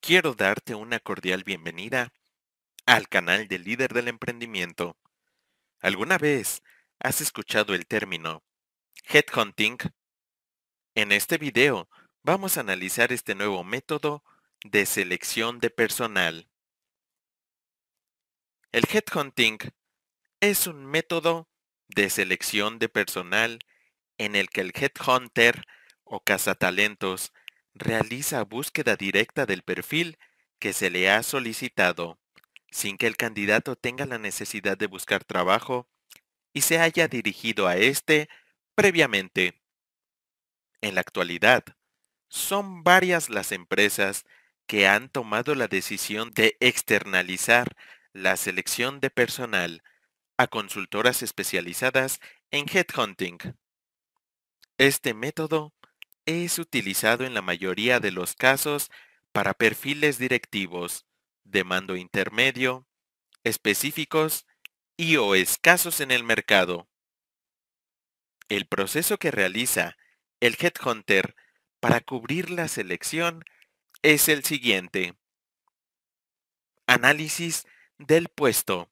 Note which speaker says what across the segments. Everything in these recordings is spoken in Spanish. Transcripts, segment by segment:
Speaker 1: quiero darte una cordial bienvenida al canal del líder del emprendimiento. ¿Alguna vez has escuchado el término headhunting? En este video vamos a analizar este nuevo método de selección de personal. El headhunting es un método de selección de personal en el que el headhunter o cazatalentos realiza búsqueda directa del perfil que se le ha solicitado, sin que el candidato tenga la necesidad de buscar trabajo y se haya dirigido a éste previamente. En la actualidad, son varias las empresas que han tomado la decisión de externalizar la selección de personal a consultoras especializadas en headhunting. Este método es utilizado en la mayoría de los casos para perfiles directivos de mando intermedio, específicos y o escasos en el mercado. El proceso que realiza el headhunter para cubrir la selección es el siguiente. Análisis del puesto.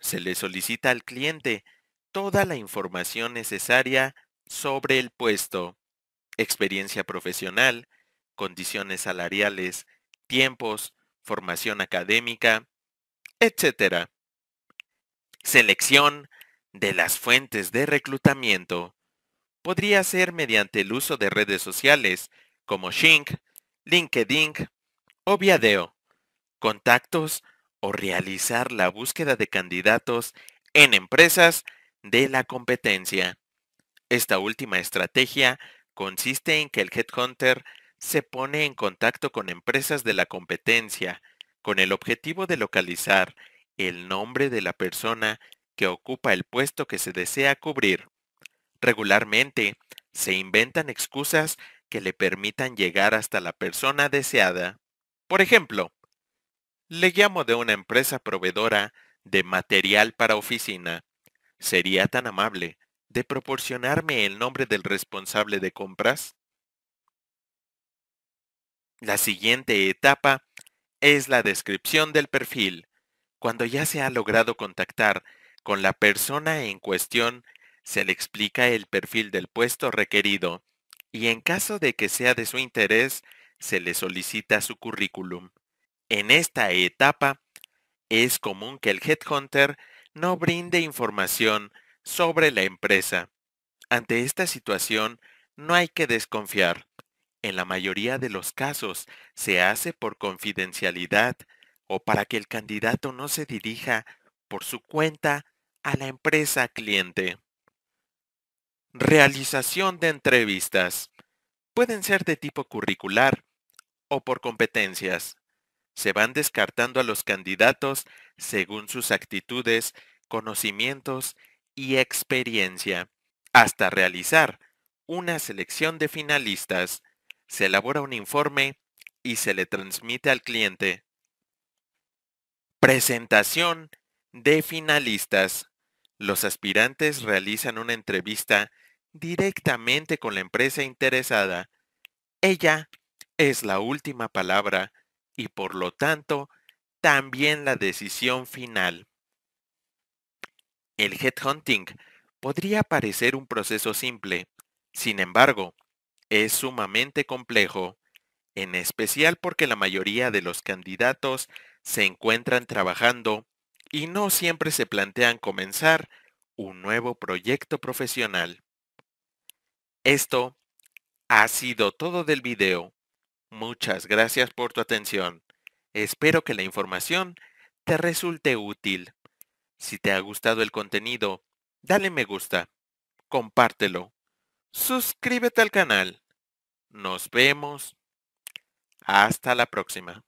Speaker 1: Se le solicita al cliente toda la información necesaria sobre el puesto experiencia profesional, condiciones salariales, tiempos, formación académica, etc. Selección de las fuentes de reclutamiento podría ser mediante el uso de redes sociales como Shink, LinkedIn o Viadeo, contactos o realizar la búsqueda de candidatos en empresas de la competencia. Esta última estrategia consiste en que el headhunter se pone en contacto con empresas de la competencia con el objetivo de localizar el nombre de la persona que ocupa el puesto que se desea cubrir. Regularmente, se inventan excusas que le permitan llegar hasta la persona deseada. Por ejemplo, le llamo de una empresa proveedora de material para oficina. Sería tan amable de proporcionarme el nombre del responsable de compras? La siguiente etapa es la descripción del perfil. Cuando ya se ha logrado contactar con la persona en cuestión, se le explica el perfil del puesto requerido y en caso de que sea de su interés, se le solicita su currículum. En esta etapa, es común que el headhunter no brinde información sobre la empresa. Ante esta situación, no hay que desconfiar. En la mayoría de los casos se hace por confidencialidad o para que el candidato no se dirija por su cuenta a la empresa cliente. Realización de entrevistas. Pueden ser de tipo curricular o por competencias. Se van descartando a los candidatos según sus actitudes, conocimientos y experiencia, hasta realizar una selección de finalistas, se elabora un informe y se le transmite al cliente. Presentación de finalistas. Los aspirantes realizan una entrevista directamente con la empresa interesada. Ella es la última palabra y por lo tanto también la decisión final. El headhunting podría parecer un proceso simple, sin embargo, es sumamente complejo, en especial porque la mayoría de los candidatos se encuentran trabajando y no siempre se plantean comenzar un nuevo proyecto profesional. Esto ha sido todo del video. Muchas gracias por tu atención. Espero que la información te resulte útil. Si te ha gustado el contenido, dale me gusta, compártelo, suscríbete al canal. Nos vemos. Hasta la próxima.